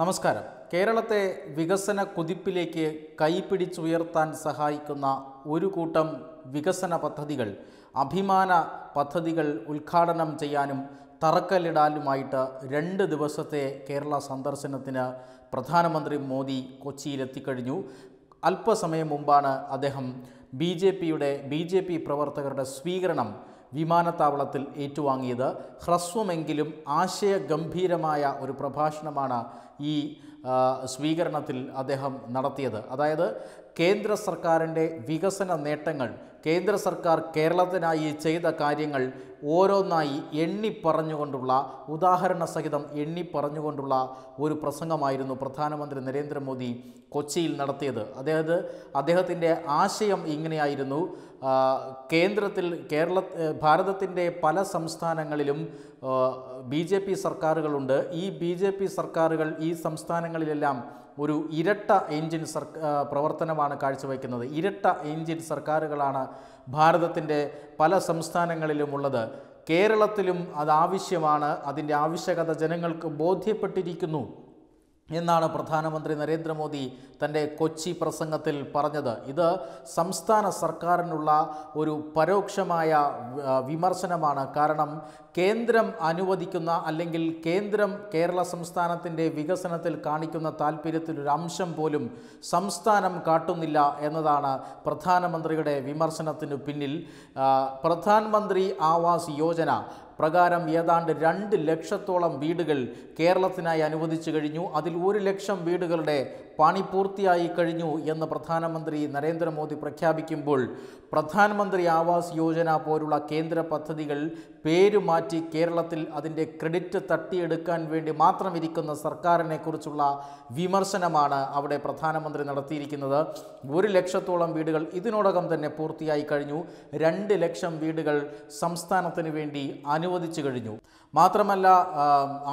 നമസ്കാരം കേരളത്തെ വികസന കുതിപ്പിലേക്ക് കൈപിടിച്ചുയർത്താൻ സഹായിക്കുന്ന ഒരു കൂട്ടം വികസന പദ്ധതികൾ അഭിമാന പദ്ധതികൾ ഉദ്ഘാടനം ചെയ്യാനും തറക്കല്ലിടാനുമായിട്ട് രണ്ട് ദിവസത്തെ കേരള സന്ദർശനത്തിന് പ്രധാനമന്ത്രി മോദി കൊച്ചിയിലെത്തിക്കഴിഞ്ഞു അല്പസമയം മുമ്പാണ് അദ്ദേഹം ബി ജെ പിയുടെ ബി ജെ പി പ്രവർത്തകരുടെ സ്വീകരണം വിമാനത്താവളത്തിൽ ഏറ്റുവാങ്ങിയത് ഹ്രസ്വമെങ്കിലും ആശയഗംഭീരമായ ഒരു പ്രഭാഷണമാണ് ഈ സ്വീകരണത്തിൽ അദ്ദേഹം നടത്തിയത് അതായത് കേന്ദ്ര സർക്കാരിൻ്റെ വികസന നേട്ടങ്ങൾ കേന്ദ്ര സർക്കാർ കേരളത്തിനായി ചെയ്ത കാര്യങ്ങൾ ഓരോന്നായി എണ്ണി പറഞ്ഞുകൊണ്ടുള്ള ഉദാഹരണ സഹിതം എണ്ണി പറഞ്ഞുകൊണ്ടുള്ള ഒരു പ്രസംഗമായിരുന്നു പ്രധാനമന്ത്രി നരേന്ദ്രമോദി കൊച്ചിയിൽ നടത്തിയത് അതായത് അദ്ദേഹത്തിൻ്റെ ആശയം ഇങ്ങനെയായിരുന്നു കേന്ദ്രത്തിൽ കേരള ഭാരതത്തിൻ്റെ പല സംസ്ഥാനങ്ങളിലും ബി ജെ പി സർക്കാരുകളുണ്ട് ഈ ബി ജെ പി സർക്കാരുകൾ ഈ സംസ്ഥാനങ്ങളിലെല്ലാം ഒരു ഇരട്ട എഞ്ചിൻ സർക്കാർ പ്രവർത്തനമാണ് കാഴ്ചവെക്കുന്നത് ഇരട്ട എഞ്ചിൻ സർക്കാരുകളാണ് ഭാരതത്തിൻ്റെ പല സംസ്ഥാനങ്ങളിലുമുള്ളത് കേരളത്തിലും അത് ആവശ്യമാണ് അതിൻ്റെ ആവശ്യകത ജനങ്ങൾക്ക് ബോധ്യപ്പെട്ടിരിക്കുന്നു എന്നാണ് പ്രധാനമന്ത്രി നരേന്ദ്രമോദി തൻ്റെ കൊച്ചി പ്രസംഗത്തിൽ പറഞ്ഞത് ഇത് സംസ്ഥാന സർക്കാരിനുള്ള ഒരു പരോക്ഷമായ വിമർശനമാണ് കാരണം കേന്ദ്രം അനുവദിക്കുന്ന അല്ലെങ്കിൽ കേന്ദ്രം കേരള സംസ്ഥാനത്തിൻ്റെ വികസനത്തിൽ കാണിക്കുന്ന താല്പര്യത്തിലൊരു അംശം പോലും സംസ്ഥാനം കാട്ടുന്നില്ല എന്നതാണ് പ്രധാനമന്ത്രിയുടെ വിമർശനത്തിനു പിന്നിൽ പ്രധാനമന്ത്രി ആവാസ് യോജന പ്രകാരം ഏതാണ്ട് രണ്ട് ലക്ഷത്തോളം വീടുകൾ കേരളത്തിനായി അനുവദിച്ചു കഴിഞ്ഞു അതിൽ ഒരു ലക്ഷം വീടുകളുടെ പണി പൂർത്തിയായി കഴിഞ്ഞു എന്ന് പ്രധാനമന്ത്രി നരേന്ദ്രമോദി പ്രഖ്യാപിക്കുമ്പോൾ പ്രധാനമന്ത്രി ആവാസ് യോജന പോലുള്ള കേന്ദ്ര പദ്ധതികൾ പേരുമാറ്റി കേരളത്തിൽ അതിൻ്റെ ക്രെഡിറ്റ് തട്ടിയെടുക്കാൻ വേണ്ടി മാത്രം ഇരിക്കുന്ന സർക്കാരിനെക്കുറിച്ചുള്ള വിമർശനമാണ് അവിടെ പ്രധാനമന്ത്രി നടത്തിയിരിക്കുന്നത് ഒരു ലക്ഷത്തോളം വീടുകൾ ഇതിനോടകം തന്നെ പൂർത്തിയായി കഴിഞ്ഞു രണ്ട് ലക്ഷം വീടുകൾ സംസ്ഥാനത്തിന് വേണ്ടി അനുവദിച്ചു കഴിഞ്ഞു മാത്രമല്ല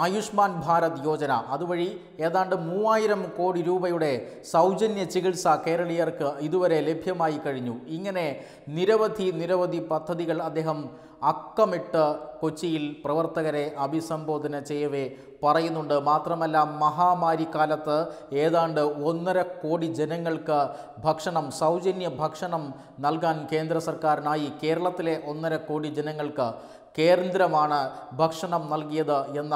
ആയുഷ്മാൻ ഭാരത് യോജന അതുവഴി ഏതാണ്ട് മൂവായിരം കോടി രൂപ രൂപയുടെ സൗജന്യ ചികിത്സ കേരളീയർക്ക് ഇതുവരെ ലഭ്യമായി കഴിഞ്ഞു ഇങ്ങനെ നിരവധി നിരവധി പദ്ധതികൾ അദ്ദേഹം അക്കമിട്ട് കൊച്ചിയിൽ പ്രവർത്തകരെ അഭിസംബോധന ചെയ്യവേ പറയുന്നുണ്ട് മാത്രമല്ല മഹാമാരി കാലത്ത് ഏതാണ്ട് ഒന്നര കോടി ജനങ്ങൾക്ക് ഭക്ഷണം സൗജന്യ ഭക്ഷണം നൽകാൻ കേന്ദ്ര സർക്കാരിനായി കേരളത്തിലെ ഒന്നര കോടി ജനങ്ങൾക്ക് കേന്ദ്രമാണ് ഭക്ഷണം നൽകിയത് എന്ന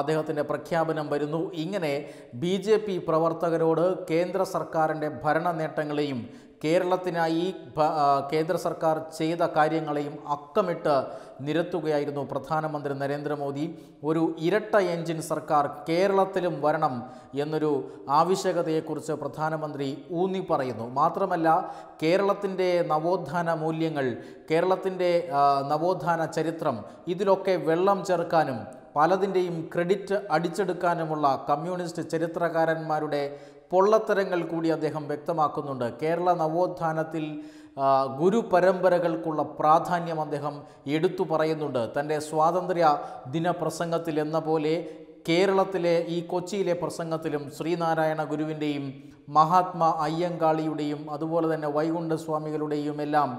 അദ്ദേഹത്തിൻ്റെ പ്രഖ്യാപനം വരുന്നു ഇങ്ങനെ ബി ജെ പി പ്രവർത്തകരോട് കേന്ദ്ര സർക്കാരിൻ്റെ ഭരണ നേട്ടങ്ങളെയും കേരളത്തിനായി കേന്ദ്ര സർക്കാർ ചെയ്ത കാര്യങ്ങളെയും അക്കമിട്ട് നിരത്തുകയായിരുന്നു പ്രധാനമന്ത്രി നരേന്ദ്രമോദി ഒരു ഇരട്ട എഞ്ചിൻ സർക്കാർ കേരളത്തിലും വരണം എന്നൊരു ആവശ്യകതയെക്കുറിച്ച് പ്രധാനമന്ത്രി ഊന്നി പറയുന്നു മാത്രമല്ല കേരളത്തിൻ്റെ നവോത്ഥാന മൂല്യങ്ങൾ കേരളത്തിൻ്റെ നവോത്ഥാന ചരിത്രം ഇതിലൊക്കെ വെള്ളം ചേർക്കാനും പലതിൻ്റെയും ക്രെഡിറ്റ് അടിച്ചെടുക്കാനുമുള്ള കമ്മ്യൂണിസ്റ്റ് ചരിത്രകാരന്മാരുടെ പൊള്ളത്തരങ്ങൾ കൂടി അദ്ദേഹം വ്യക്തമാക്കുന്നുണ്ട് കേരള നവോത്ഥാനത്തിൽ ഗുരുപരമ്പരകൾക്കുള്ള പ്രാധാന്യം അദ്ദേഹം എടുത്തു പറയുന്നുണ്ട് തൻ്റെ സ്വാതന്ത്ര്യ ദിന പ്രസംഗത്തിൽ എന്ന പോലെ കേരളത്തിലെ ഈ കൊച്ചിയിലെ പ്രസംഗത്തിലും ശ്രീനാരായണ ഗുരുവിൻ്റെയും മഹാത്മാ അയ്യങ്കാളിയുടെയും അതുപോലെ തന്നെ വൈകുണ്ഠസ്വാമികളുടെയും എല്ലാം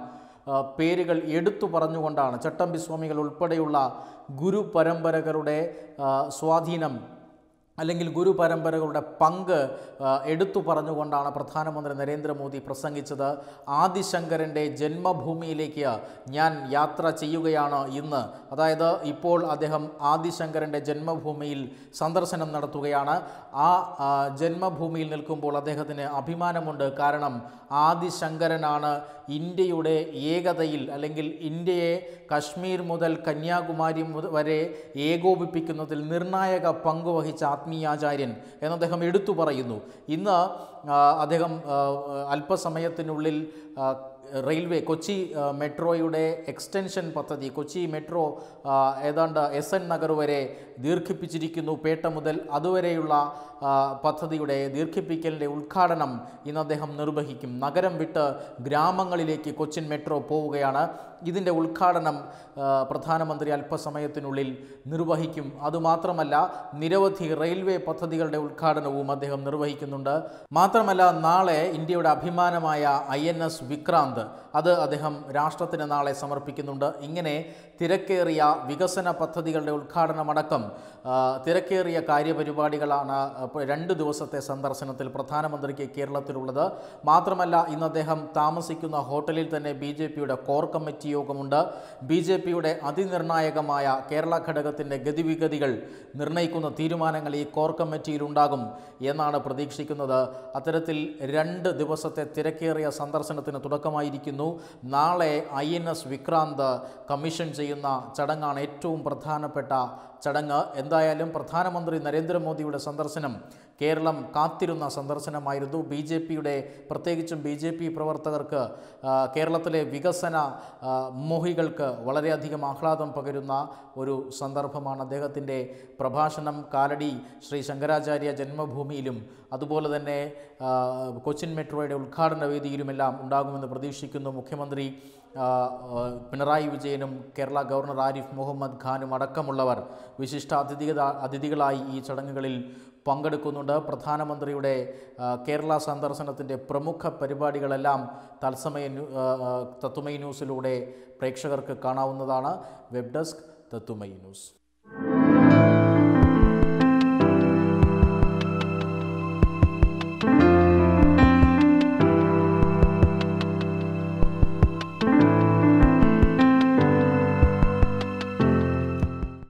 പേരുകൾ എടുത്തു പറഞ്ഞുകൊണ്ടാണ് ചട്ടമ്പി സ്വാമികൾ ഉൾപ്പെടെയുള്ള ഗുരു പരമ്പരകളുടെ സ്വാധീനം അല്ലെങ്കിൽ ഗുരു പരമ്പരകളുടെ പങ്ക് എടുത്തു പറഞ്ഞുകൊണ്ടാണ് പ്രധാനമന്ത്രി നരേന്ദ്രമോദി പ്രസംഗിച്ചത് ആദിശങ്കരൻ്റെ ജന്മഭൂമിയിലേക്ക് ഞാൻ യാത്ര ചെയ്യുകയാണ് ഇന്ന് അതായത് ഇപ്പോൾ അദ്ദേഹം ആദിശങ്കരൻ്റെ ജന്മഭൂമിയിൽ സന്ദർശനം നടത്തുകയാണ് ആ ജന്മഭൂമിയിൽ നിൽക്കുമ്പോൾ അദ്ദേഹത്തിന് അഭിമാനമുണ്ട് കാരണം ആദിശങ്കരനാണ് ഇന്ത്യയുടെ ഏകതയിൽ അല്ലെങ്കിൽ ഇന്ത്യയെ കശ്മീർ മുതൽ കന്യാകുമാരി വരെ ഏകോപിപ്പിക്കുന്നതിൽ നിർണായക പങ്കുവഹിച്ച ആത്മീയാചാര്യൻ അദ്ദേഹം എടുത്തു പറയുന്നു ഇന്ന് അദ്ദേഹം അല്പസമയത്തിനുള്ളിൽ റെയിൽവേ കൊച്ചി മെട്രോയുടെ എക്സ്റ്റൻഷൻ പദ്ധതി കൊച്ചി മെട്രോ ഏതാണ്ട് എസ് എൻ നഗർ വരെ ദീർഘിപ്പിച്ചിരിക്കുന്നു പേട്ട മുതൽ അതുവരെയുള്ള പദ്ധതിയുടെ ദീർഘിപ്പിക്കലിൻ്റെ ഉദ്ഘാടനം ഇന്ന് അദ്ദേഹം നിർവഹിക്കും നഗരം വിട്ട് ഗ്രാമങ്ങളിലേക്ക് കൊച്ചിൻ മെട്രോ പോവുകയാണ് ഇതിൻ്റെ ഉദ്ഘാടനം പ്രധാനമന്ത്രി അല്പസമയത്തിനുള്ളിൽ നിർവഹിക്കും അതുമാത്രമല്ല നിരവധി റെയിൽവേ പദ്ധതികളുടെ ഉദ്ഘാടനവും അദ്ദേഹം നിർവഹിക്കുന്നുണ്ട് മാത്രമല്ല നാളെ ഇന്ത്യയുടെ അഭിമാനമായ ഐ വിക്രാന്ത് അത് അദ്ദേഹം രാഷ്ട്രത്തിന് നാളെ സമർപ്പിക്കുന്നുണ്ട് ഇങ്ങനെ തിരക്കേറിയ വികസന പദ്ധതികളുടെ ഉദ്ഘാടനമടക്കം തിരക്കേറിയ കാര്യപരിപാടികളാണ് രണ്ട് ദിവസത്തെ സന്ദർശനത്തിൽ പ്രധാനമന്ത്രിക്ക് കേരളത്തിലുള്ളത് മാത്രമല്ല ഇന്ന് അദ്ദേഹം താമസിക്കുന്ന ഹോട്ടലിൽ തന്നെ ബി ജെ പിയുടെ കോർ കമ്മിറ്റി യോഗമുണ്ട് ബി ജെ പിയുടെ അതിനിർണായകമായ കേരള ഘടകത്തിൻ്റെ ഗതിവിഗതികൾ നിർണ്ണയിക്കുന്ന തീരുമാനങ്ങൾ ഈ കോർ കമ്മിറ്റിയിലുണ്ടാകും എന്നാണ് പ്രതീക്ഷിക്കുന്നത് അത്തരത്തിൽ രണ്ട് ദിവസത്തെ തിരക്കേറിയ സന്ദർശനത്തിന് തുടക്കമായി ഉണ്ടായിരിക്കുന്നു നാളെ I N S Vikrant commission ചെയ്യുന്ന ചടങ്ങാണ് ഏറ്റവും പ്രധാനപ്പെട്ട ചടങ്ങ് എന്തായാലും പ്രധാനമന്ത്രി നരേന്ദ്രമോദിയുടെ സന്ദർശനം കേരളം കാത്തിരുന്ന സന്ദർശനമായിരുന്നു ബി ജെ പിയുടെ പ്രത്യേകിച്ചും ബി ജെ പി പ്രവർത്തകർക്ക് കേരളത്തിലെ വികസന മോഹികൾക്ക് വളരെയധികം ആഹ്ലാദം പകരുന്ന ഒരു സന്ദർഭമാണ് അദ്ദേഹത്തിൻ്റെ പ്രഭാഷണം കാലടി ശ്രീ ശങ്കരാചാര്യ ജന്മഭൂമിയിലും അതുപോലെ തന്നെ കൊച്ചിൻ മെട്രോയുടെ ഉദ്ഘാടന വേദിയിലുമെല്ലാം ഉണ്ടാകുമെന്ന് പ്രതീക്ഷിച്ചു പ്രതീക്ഷിക്കുന്നു മുഖ്യമന്ത്രി പിണറായി വിജയനും കേരള ഗവർണർ ആരിഫ് മുഹമ്മദ് ഖാനും അടക്കമുള്ളവർ വിശിഷ്ട അതിഥി അതിഥികളായി ഈ ചടങ്ങുകളിൽ പങ്കെടുക്കുന്നുണ്ട് പ്രധാനമന്ത്രിയുടെ കേരള സന്ദർശനത്തിൻ്റെ പ്രമുഖ പരിപാടികളെല്ലാം തത്സമയ തത്തുമൈ ന്യൂസിലൂടെ പ്രേക്ഷകർക്ക് കാണാവുന്നതാണ് വെബ് ഡെസ്ക് തത്തുമൈ ന്യൂസ്